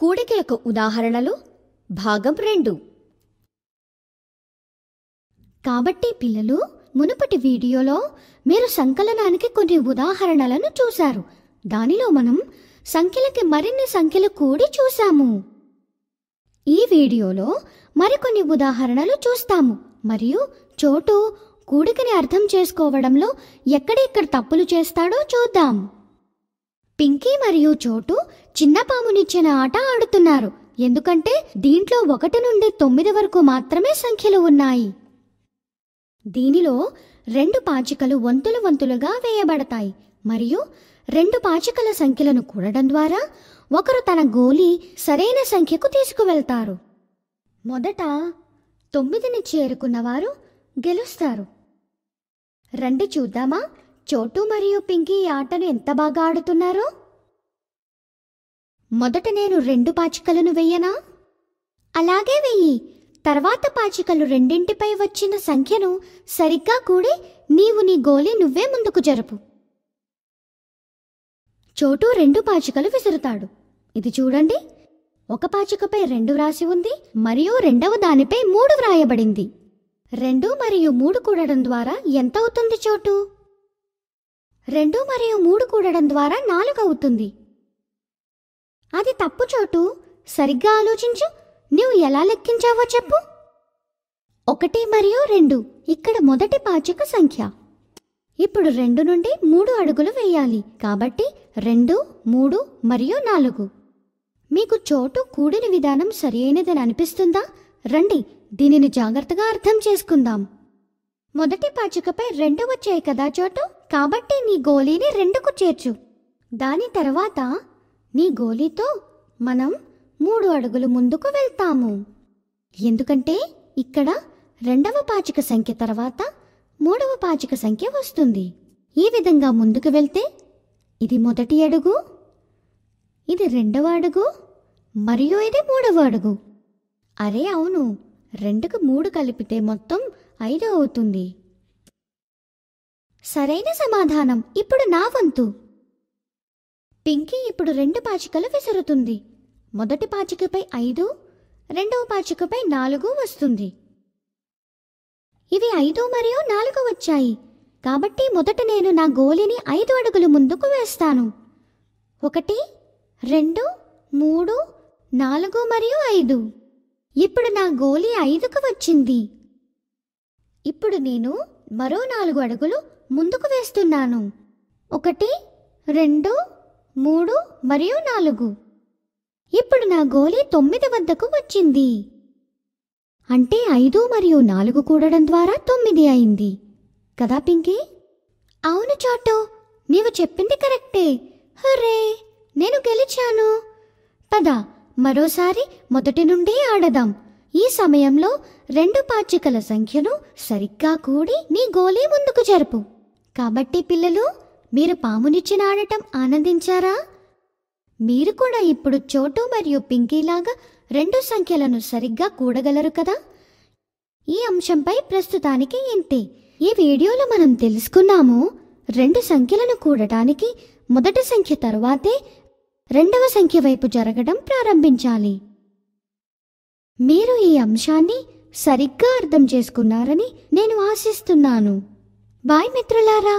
కూడికలకు ఉదాహరణలు భాగం రెండు కాబట్టి పిల్లలు మునుపటి వీడియోలో మీరు సంకలనానికి కొన్ని ఉదాహరణలను చూశారు దానిలో మనం సంఖ్యలకి మరిన్ని సంఖ్యలు కూడి చూశాము ఈ వీడియోలో మరికొన్ని ఉదాహరణలు చూస్తాము మరియు చోటు కూడికని అర్థం చేసుకోవడంలో ఎక్కడెక్కడ తప్పులు చేస్తాడో చూద్దాం పింకీ మరియు చోటు చిన్న పామునిచ్చిన ఆట ఆడుతున్నారు ఎందుకంటే దీంట్లో ఒకటి నుండి తొమ్మిది వరకు మాత్రమే సంఖ్యలు ఉన్నాయి దీనిలో రెండు పాచికలు వంతులు వంతులుగా వేయబడతాయి మరియు రెండు పాచికల సంఖ్యలను కూడడం ద్వారా ఒకరు తన గోలి సరైన సంఖ్యకు తీసుకువెళ్తారు మొదట తొమ్మిదిని చేరుకున్నవారు గెలుస్తారు రండి చూద్దామా చోటు మరియు పింకీ ఈ ఆటను ఎంత బాగా ఆడుతున్నారు మొదట నేను రెండు పాచికలను వెయ్యనా అలాగే వెయ్యి తర్వాత పాచికలు రెండింటిపై వచ్చిన సంఖ్యను సరిగ్గా కూడి నీవు నీ గోలి నువ్వే ముందుకు జరుపు చోటు రెండు పాచికలు విసురుతాడు ఇది చూడండి ఒక పాచికపై రెండు వ్రాసి ఉంది మరియు రెండవ దానిపై మూడు వ్రాయబడింది రెండు మరియు మూడు కూడడం ద్వారా ఎంత అవుతుంది చోటు రెండు మరియు మూడు కూడడం ద్వారా నాలుగు అవుతుంది అది తప్పు చోటు సరిగ్గా ఆలోచించు నువ్వు ఎలా లెక్కించావో చెప్పు ఒకటి మరియు రెండు ఇక్కడ మొదటి పాచిక సంఖ్య ఇప్పుడు రెండు నుండి మూడు అడుగులు వేయాలి కాబట్టి రెండు మూడు మరియు నాలుగు మీకు చోటు కూడిన విధానం సరియైనదని అనిపిస్తుందా రండి దీనిని జాగ్రత్తగా అర్థం చేసుకుందాం మొదటి పాచికపై రెండు వచ్చాయి కదా చోటు కాబట్టి నీ గోళీని రెండుకు చేర్చు దాని తర్వాత నీ గోళీతో మనం మూడు అడుగులు ముందుకు వెళ్తాము ఎందుకంటే ఇక్కడ రెండవ పాచిక సంఖ్య తర్వాత మూడవ పాచిక సంఖ్య వస్తుంది ఈ విధంగా ముందుకు వెళ్తే ఇది మొదటి అడుగు ఇది రెండవ అడుగు మరియు ఇది మూడవ అడుగు అరే అవును రెండుకు మూడు కలిపితే మొత్తం ఐదు అవుతుంది సరైన సమాధానం ఇప్పుడు నా వంతు పింకీ ఇప్పుడు రెండు పాచికలు విసురుతుంది మొదటి పాచికపై ఐదు రెండవ పాచికపై నాలుగు వస్తుంది ఇవి ఐదు మరియు నాలుగు వచ్చాయి కాబట్టి మొదట నేను నా గోలిని ఐదు అడుగులు ముందుకు వేస్తాను ఒకటి రెండు మూడు నాలుగు మరియు ఐదు ఇప్పుడు నా గోలి ఐదుకు వచ్చింది ఇప్పుడు నేను మరో నాలుగు అడుగులు ముందుకు వేస్తున్నాను ఒకటి రెండు మూడు మరియు నాలుగు ఇప్పుడు నా గోలీ తొమ్మిది వద్దకు వచ్చింది అంటే ఐదు మరియు నాలుగు కూడడం ద్వారా తొమ్మిది అయింది కదా పింకీ అవును చాటో నీవు చెప్పింది కరెక్టే హరే నేను గెలిచాను పద మరోసారి మొదటి నుండి ఆడదాం ఈ సమయంలో రెండు పాచికల సంఖ్యను సరిగ్గా కూడి నీ గోలీ ముందుకు జరుపు కాబట్టి పిల్లలు మీరు పామునిచ్చిన ఆడటం ఆనందించారా మీరు కూడా ఇప్పుడు చోటు మరియు పింకీలాగా రెండు సంఖ్యలను సరిగ్గా కూడగలరు కదా ఈ అంశంపై ప్రస్తుతానికి ఇంతే ఈ వీడియోలో మనం తెలుసుకున్నాము రెండు సంఖ్యలను కూడటానికి మొదటి సంఖ్య తరువాతే రెండవ సంఖ్య వైపు జరగడం ప్రారంభించాలి మీరు ఈ అంశాన్ని సరిగ్గా అర్థం చేసుకున్నారని నేను ఆశిస్తున్నాను బాయ్ మిత్రులారా